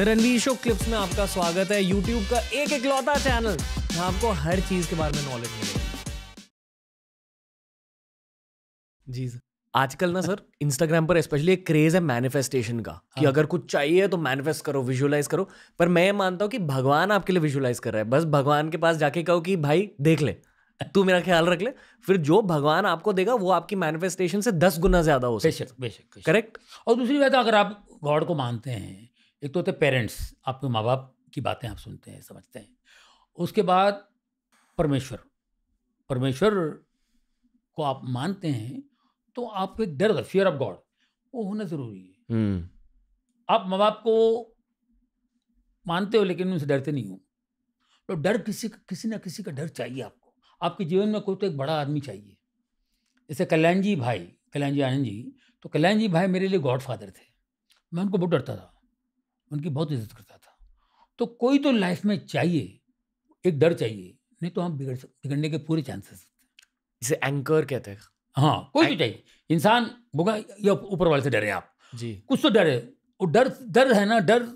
Ranveer show clips में आपका स्वागत है यूट्यूब का एक इकलौता चैनल जहां आपको हर चीज के बारे में नॉलेज मिलेगी जी सर आजकल ना सर इंस्टाग्राम पर स्पेशली एक क्रेज है मैनिफेस्टेशन का हाँ। अगर कुछ चाहिए तो मैनिफेस्ट करो विजुअलाइज करो पर मैं मानता हूँ कि भगवान आपके लिए विजुअलाइज कर रहा है बस भगवान के पास जाके कहो कि भाई देख ले तू मेरा ख्याल रख ले फिर जो भगवान आपको देगा वो आपकी मैनिफेस्टेशन से दस गुना ज्यादा हो सकता है करेक्ट और दूसरी बात अगर आप गॉड को मानते हैं एक तो होते पेरेंट्स आपके माँ बाप की बातें आप सुनते हैं समझते हैं उसके बाद परमेश्वर परमेश्वर को आप मानते हैं तो आपको एक डर फियर ऑफ गॉड वो होना ज़रूरी है हम्म। आप माँ बाप को मानते हो लेकिन उनसे डरते नहीं हो तो डर किसी किसी ना किसी का डर चाहिए आपको आपके जीवन में कोई तो एक बड़ा आदमी चाहिए जैसे कल्याण जी भाई कल्याण जी आनंद जी तो कल्याण जी भाई मेरे लिए गॉड फादर थे मैं उनको बहुत डरता था उनकी बहुत इज्जत करता था तो कोई तो लाइफ में चाहिए एक डर चाहिए नहीं तो हम बिगड़ सकते बिगड़ने के पूरे चांसेस इसे एंकर कहते हैं हाँ कोई भी तो चाहिए इंसान बोगा या ऊपर वाले से डरे आप जी कुछ तो डर है वो डर डर है ना डर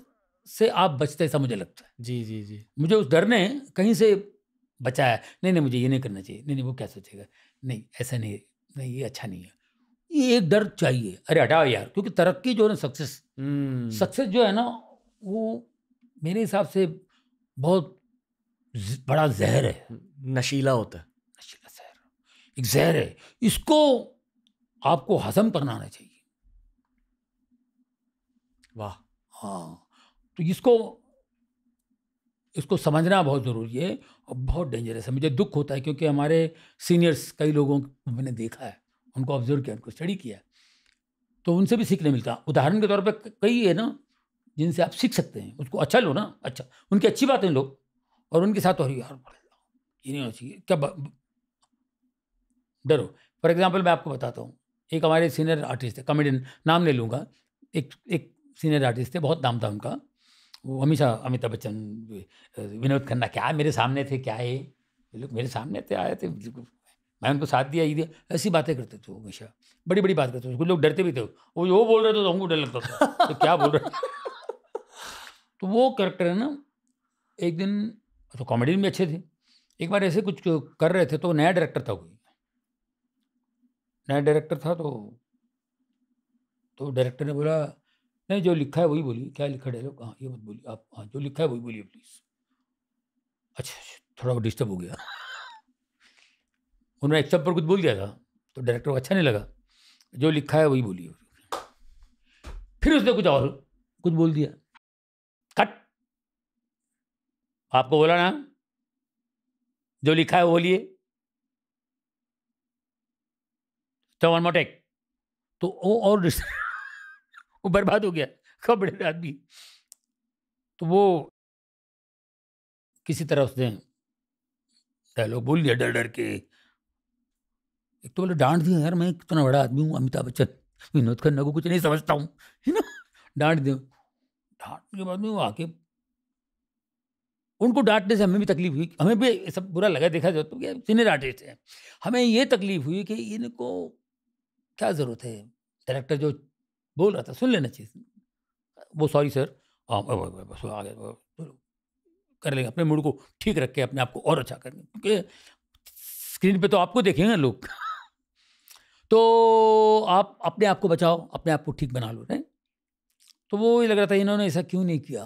से आप बचते ऐसा मुझे लगता है जी जी जी मुझे उस डर ने कहीं से बचाया नहीं नहीं मुझे ये नहीं करना चाहिए नहीं नहीं वो क्या सोचेगा नहीं ऐसा नहीं नहीं ये अच्छा नहीं है ये एक डर चाहिए अरे हटाओ यार क्योंकि तरक्की जो है ना सक्सेस हम्म। सक्सेस जो है ना वो मेरे हिसाब से बहुत बड़ा जहर है नशीला होता है नशीला जहर एक जहर है इसको आपको हजम करना आना चाहिए वाह हाँ तो इसको इसको समझना बहुत ज़रूरी है और बहुत डेंजरस है मुझे दुख होता है क्योंकि हमारे सीनियर्स कई लोगों को मैंने देखा है उनको ऑब्जर्व किया उनको स्टडी किया तो उनसे भी सीखने मिलता उदाहरण के तौर पर कई है ना जिनसे आप सीख सकते हैं उसको अच्छा लो ना अच्छा उनकी अच्छी बातें लोग और उनके साथ और यार ये नहीं होना चाहिए क्या डरो फॉर एग्जाम्पल मैं आपको बताता हूँ एक हमारे सीनियर आर्टिस्ट है कॉमेडियन नाम ले लूँगा एक एक सीनियर आर्टिस्ट थे बहुत नाम था उनका वो हमेशा अमिताभ बच्चन विनोद खन्ना क्या मेरे सामने थे क्या ये लोग मेरे सामने थे आए थे मैंने उनको तो साथ दिया ही दिया ऐसी बातें करते थे हमेशा बड़ी बड़ी बात करते थे कुछ लोग डरते भी थे वो जो बोल रहे थे तो हमको डर लगता था तो क्या बोल रहे तो वो करेक्टर है ना एक दिन तो कॉमेडी में अच्छे थे एक बार ऐसे कुछ कर रहे थे तो नया डायरेक्टर था कोई नया डायरेक्टर था तो तो डायरेक्टर ने बोला नहीं जो लिखा है वही बोलिए क्या लिखा डायलॉग हाँ ये मत बोलिए आप हाँ जो लिखा है वही बोलिए प्लीज़ अच्छा, अच्छा थोड़ा डिस्टर्ब हो गया उन्होंने एक्सेप्ट पर कुछ बोल दिया था तो डायरेक्टर को अच्छा नहीं लगा जो लिखा है वही बोली फिर उसने कुछ और कुछ बोल दिया कट आपको बोला ना जो लिखा है वो बोलिए तो वन मोटेक तो वो और वो बर्बाद हो गया खबड़े आदमी तो वो किसी तरह उसने डायलॉग बोल दिया डर डर के एक तो बोले डांट दिया यार मैं इतना बड़ा आदमी हूँ अमिताभ बच्चन विनोद खन्ना को कुछ नहीं समझता हूँ है ना डांट दिया डांट के बाद में वो आके उनको डांटने से हमें भी तकलीफ हुई हमें भी सब बुरा लगा देखा जाता तो कि सीनियर आर्टिस्ट हैं हमें ये तकलीफ हुई कि इनको क्या ज़रूरत है डायरेक्टर जो बोल रहा था सुन लेना चाहिए वो सॉरी सर बस आ गया कर लेंगे अपने मूड को ठीक रख के अपने आप को और अच्छा करेंगे क्योंकि स्क्रीन पे तो आपको देखेंगे लोग तो आप अपने आप को बचाओ अपने आप को ठीक बना लो नहीं तो वो ये लग रहा था इन्होंने ऐसा क्यों नहीं किया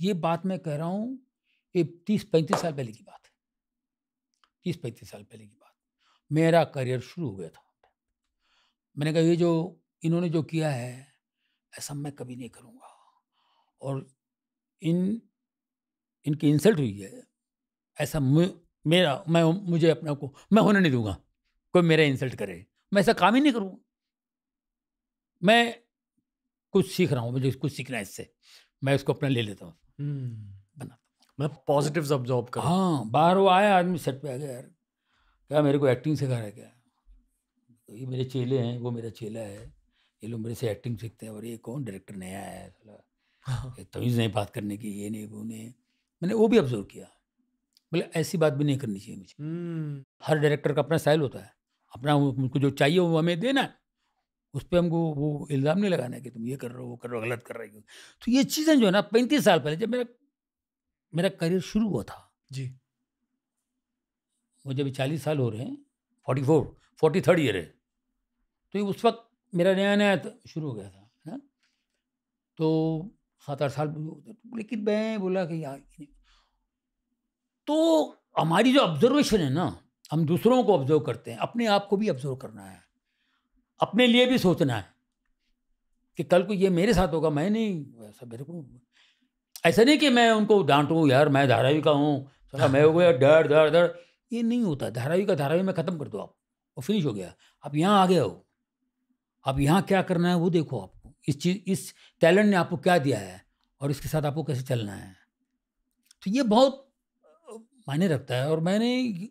ये बात मैं कह रहा हूँ ये तीस पैंतीस साल पहले की बात है तीस पैंतीस साल पहले की बात मेरा करियर शुरू हो गया था मैंने कहा ये जो इन्होंने जो किया है ऐसा मैं कभी नहीं करूँगा और इन इनकी इंसल्ट हुई है ऐसा मेरा मैं मुझे अपने को मैं होने नहीं दूंगा कोई मेरा इंसल्ट करे मैं ऐसा काम ही नहीं करूँ मैं कुछ सीख रहा हूँ मुझे कुछ सीखना है इससे मैं उसको अपना ले लेता हूँ हम्म। बनाता मैं पॉजिटिव ऑब्जॉर्व कर हाँ बाहर वो आया आदमी सेट पे आ गया यार क्या मेरे को एक्टिंग सिखा रहा है क्या तो ये मेरे चेले हैं वो मेरा चेला है ये लोग मेरे से एक्टिंग सीखते हैं और ये कौन डायरेक्टर नया है हाँ। तमीज़ नहीं बात करने की ये नहीं वो नहीं मैंने वो भी ऑब्जर्व किया बोले मतलब ऐसी बात भी नहीं करनी चाहिए मुझे हम्म। हर डायरेक्टर का अपना स्टाइल होता है अपना उनको जो चाहिए वो हमें देना है उस पर हमको वो इल्ज़ाम नहीं लगाना है कि तुम ये कर रहे हो वो कर रहे हो गलत कर रहे हो तो ये चीज़ें जो है ना पैंतीस साल पहले जब मेरा मेरा करियर शुरू हुआ था जी मुझे अभी चालीस साल हो रहे हैं forty four forty third year है तो ये उस वक्त मेरा नया नया शुरू हो गया था है ना तो सात आठ साल लेकिन मैं बोला कि यार तो हमारी जो ऑब्जर्वेशन है ना हम दूसरों को ऑब्जर्व करते हैं अपने आप को भी ऑब्जर्व करना है अपने लिए भी सोचना है कि कल को ये मेरे साथ होगा मैं नहीं ऐसा मेरे को ऐसा नहीं कि मैं उनको डांटूँ यार मैं धारावी का हूँ सला मैं हो गया डर डर डर ये नहीं होता धारावी का धारावी में ख़त्म कर दो आप और फिनिश हो गया आप यहाँ आ गए हो आप यहाँ क्या करना है वो देखो आपको इस चीज़ इस टैलेंट ने आपको क्या दिया है और इसके साथ आपको कैसे चलना है तो ये बहुत मायने रखता है और मैंने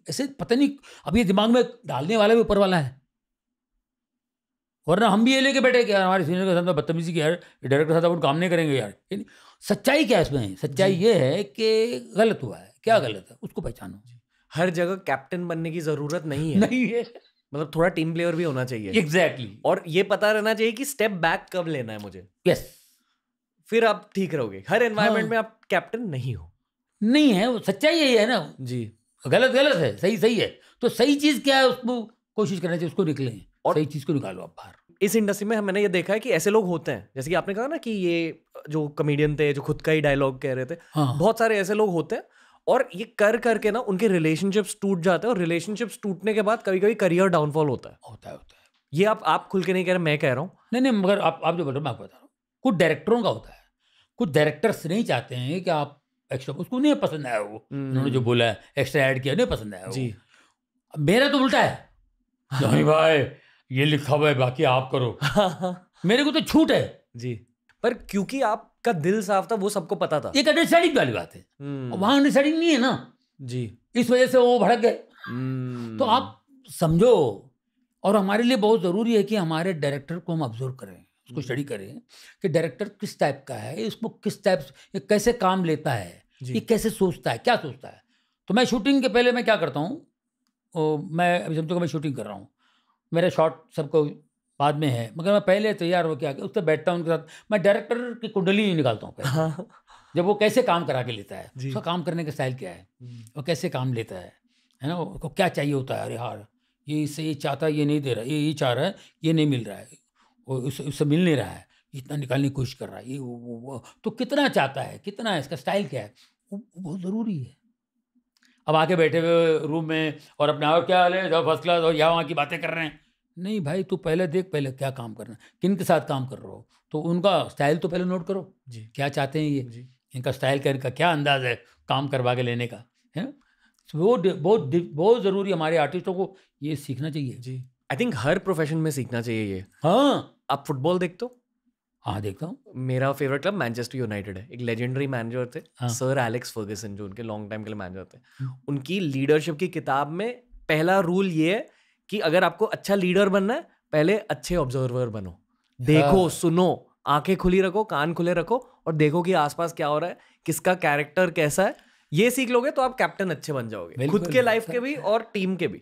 ऐसे पता नहीं अब ये दिमाग में डालने वाला भी ऊपर वाला है वरना हम भी ये लेके बैठे कि यार हमारे सीनियर के साथ में बदतमीजी की यार डायरेक्टर साहब अपन काम नहीं करेंगे यार सच्चाई क्या है इसमें सच्चाई ये है कि गलत हुआ है क्या गलत है उसको पहचानो हर जगह कैप्टन बनने की जरूरत नहीं है नहीं है मतलब थोड़ा टीम प्लेयर भी होना चाहिए एग्जैक्टली exactly. और ये पता रहना चाहिए कि स्टेप बैक कब लेना है मुझे यस yes. फिर आप ठीक रहोगे हर एनवायरमेंट हाँ. में आप कैप्टन नहीं हो नहीं है वो सच्चाई यही है ना जी गलत गलत है सही सही है तो सही चीज़ क्या है उसको कोशिश करना चाहिए उसको निकले और सही चीज़ को निकालो आप बाहर इस इंडस्ट्री में मैंने ये देखा है कि ऐसे लोग होते हैं जैसे कि आपने कहा ना कि ये जो कमेडियन थे जो खुद का ही डायलॉग कह रहे थे हाँ। बहुत सारे ऐसे लोग होते हैं और ये कर करके ना उनके रिलेशनशिप्स टूट जाते हैं और रिलेशनशिप्स टूटने के बाद कभी कभी करियर डाउनफॉल होता है होता है होता है ये आप आप खुल के नहीं कह रहे मैं कह रहा हूँ नहीं नहीं मगर आप आप जो बोल रहे हो मैं आपको बता रहा हूँ कुछ डायरेक्टरों का होता है कुछ डायरेक्टर्स नहीं चाहते हैं कि आप एक्स्ट्रा उसको नहीं पसंद आया वो उन्होंने जो हम्म। बोला है एक्स्ट्रा ऐड किया नहीं पसंद आया जी मेरा तो उल्टा है नहीं भाई ये लिखा हुआ है बाकी आप करो मेरे को तो छूट है जी पर क्योंकि आपका दिल साफ था वो सबको पता था एक अंडरस्टैंडिंग वाली बात है हम्म। वहां अंडरस्टैंडिंग नहीं है ना जी इस वजह से वो भड़क गए हम्म। तो आप समझो और हमारे लिए बहुत ज़रूरी है कि हमारे डायरेक्टर को हम ऑब्जर्व करें उसको स्टडी करें कि डायरेक्टर किस टाइप का है इसको किस टाइप कैसे काम लेता है ये कैसे सोचता है क्या सोचता है तो मैं शूटिंग के पहले मैं क्या करता हूँ मैं अभी समझो मैं शूटिंग कर रहा हूँ मेरा शॉट सबको बाद में है मगर मैं पहले तैयार होकर आके उस पर बैठता हूँ उनके साथ मैं डायरेक्टर की कुंडली निकालता हूँ हाँ। जब वो कैसे काम करा के लेता है उसका काम करने का स्टाइल क्या है वो कैसे काम लेता है है ना उसको क्या चाहिए होता है अरे हार ये इससे ये चाहता है ये नहीं दे रहा है ये ये चाह रहा है ये नहीं मिल रहा है उससे उससे मिल नहीं रहा है इतना निकालने की कोशिश कर रहा है ये वो, वो, तो कितना चाहता है कितना है इसका स्टाइल क्या है वो बहुत ज़रूरी है अब आके बैठे हुए रूम में और अपने और क्या हाल है जाओ फर्स्ट क्लास और यहाँ वहाँ की बातें कर रहे हैं नहीं भाई तू पहले देख पहले क्या काम करना किन के साथ काम कर रहे हो तो उनका स्टाइल तो पहले नोट करो जी क्या चाहते हैं ये जी इनका स्टाइल का इनका क्या अंदाज है काम करवा के लेने का है तो वो बहुत बहुत ज़रूरी हमारे आर्टिस्टों को ये सीखना चाहिए जी आई थिंक हर प्रोफेशन में सीखना चाहिए ये हाँ आप फुटबॉल देखते हो हाँ देखता हूँ मेरा फेवरेट क्लब मैनचेस्टर यूनाइटेड है एक लेजेंडरी मैनेजर थे सर एलेक्स फर्गसन जो उनके लॉन्ग टाइम के लिए मैनेजर थे हम्म। उनकी लीडरशिप की किताब में पहला रूल ये है कि अगर आपको अच्छा लीडर बनना है पहले अच्छे ऑब्जर्वर बनो देखो हाँ. सुनो आंखें खुली रखो कान खुले रखो और देखो कि आसपास क्या हो रहा है किसका कैरेक्टर कैसा है ये सीख लोगे तो आप कैप्टन अच्छे बन जाओगे खुद के लाइफ के भी और टीम के भी